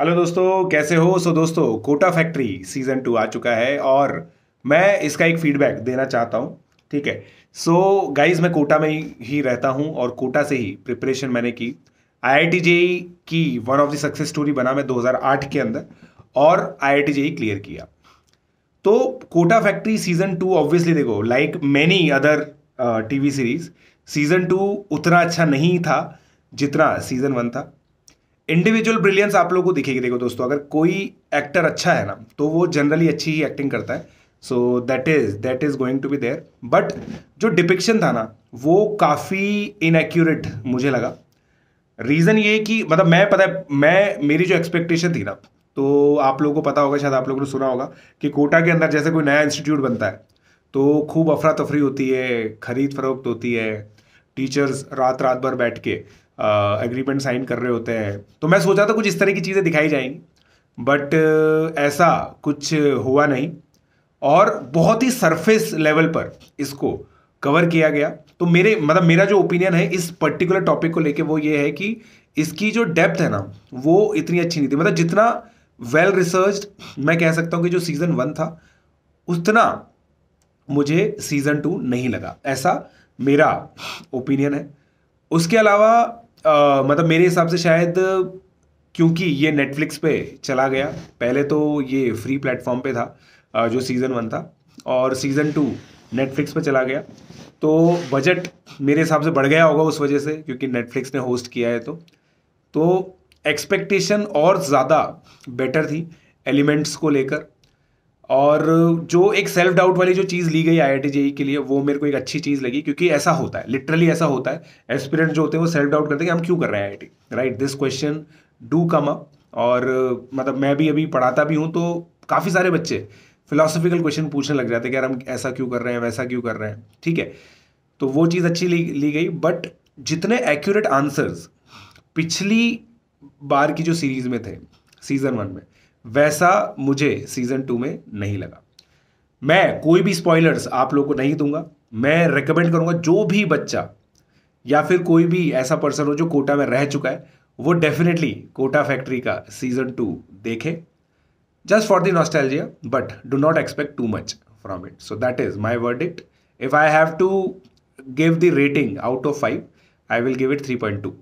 hello दोस्तों कैसे हो सो दोस्तों कोटा फैक्ट्री सीजन टू आ चुका है और मैं इसका एक फीडबैक देना चाहता हूँ ठीक है सो so, गाइज मैं कोटा में ही रहता हूँ और कोटा से ही प्रिपरेशन मैंने की आई आई e की one of the success story बना मैं 2008 के अंदर और आई आई क्लियर किया तो Kota factory season two obviously देखो like many other TV series season two उतना अच्छा नहीं था जितना सीजन वन था इंडिविजुअल ब्रिलियंस आप लोगों को दिखेगी देखो दोस्तों अगर कोई एक्टर अच्छा है ना तो वो जनरली अच्छी ही एक्टिंग करता है so that is that is going to be there but जो डिपिक्शन था ना वो काफ़ी इनएक्यूरेट मुझे लगा रीज़न ये कि मतलब मैं पता है मैं मेरी जो एक्सपेक्टेशन थी ना तो आप लोगों को पता होगा शायद आप लोगों ने सुना होगा कि कोटा के अंदर जैसे कोई नया इंस्टीट्यूट बनता है तो खूब अफरा तफरी होती है खरीद फरोख्त होती है टीचर्स रात रात भर बैठ के एग्रीमेंट साइन कर रहे होते हैं तो मैं सोचा था कुछ इस तरह की चीज़ें दिखाई जाएंगी बट ऐसा कुछ हुआ नहीं और बहुत ही सरफेस लेवल पर इसको कवर किया गया तो मेरे मतलब मेरा जो ओपिनियन है इस पर्टिकुलर टॉपिक को लेके वो ये है कि इसकी जो डेप्थ है ना वो इतनी अच्छी नहीं थी मतलब जितना वेल well रिसर्च मैं कह सकता हूँ कि जो सीज़न वन था उतना मुझे सीज़न टू नहीं लगा ऐसा मेरा ओपिनियन है उसके अलावा आ, मतलब मेरे हिसाब से शायद क्योंकि ये नेटफ्लिक्स पे चला गया पहले तो ये फ्री प्लेटफॉर्म पे था जो सीज़न वन था और सीज़न टू नेटफ्लिक्स पे चला गया तो बजट मेरे हिसाब से बढ़ गया होगा उस वजह से क्योंकि नेटफ्लिक्स ने होस्ट किया है तो तो एक्सपेक्टेशन और ज़्यादा बेटर थी एलिमेंट्स को लेकर और जो एक सेल्फ डाउट वाली जो चीज़ ली गई आई आई e के लिए वो मेरे को एक अच्छी चीज़ लगी क्योंकि ऐसा होता है लिटरली ऐसा होता है एस्पिरेंट जो होते हैं वो सेल्फ डाउट करते हैं कि हम क्यों कर रहे हैं I write this question do come up और मतलब मैं भी अभी पढ़ाता भी हूँ तो काफ़ी सारे बच्चे फिलोसफिकल क्वेश्चन पूछने लग जाते हैं कि यार हम ऐसा क्यों कर रहे हैं वैसा क्यों कर रहे हैं ठीक है तो वो चीज़ अच्छी ली ली गई बट जितने एक्यूरेट आंसर्स पिछली बार की जो सीरीज़ में थे सीज़न वन में वैसा मुझे सीजन टू में नहीं लगा मैं कोई भी स्पॉयलर्स आप लोग को नहीं दूंगा मैं रिकमेंड करूंगा जो भी बच्चा या फिर कोई भी ऐसा पर्सन हो जो कोटा में रह चुका है वो डेफिनेटली कोटा फैक्ट्री का सीजन टू देखे just for the nostalgia but do not expect too much from it so that is my word it if I have to give the rating out of five I will give it three point to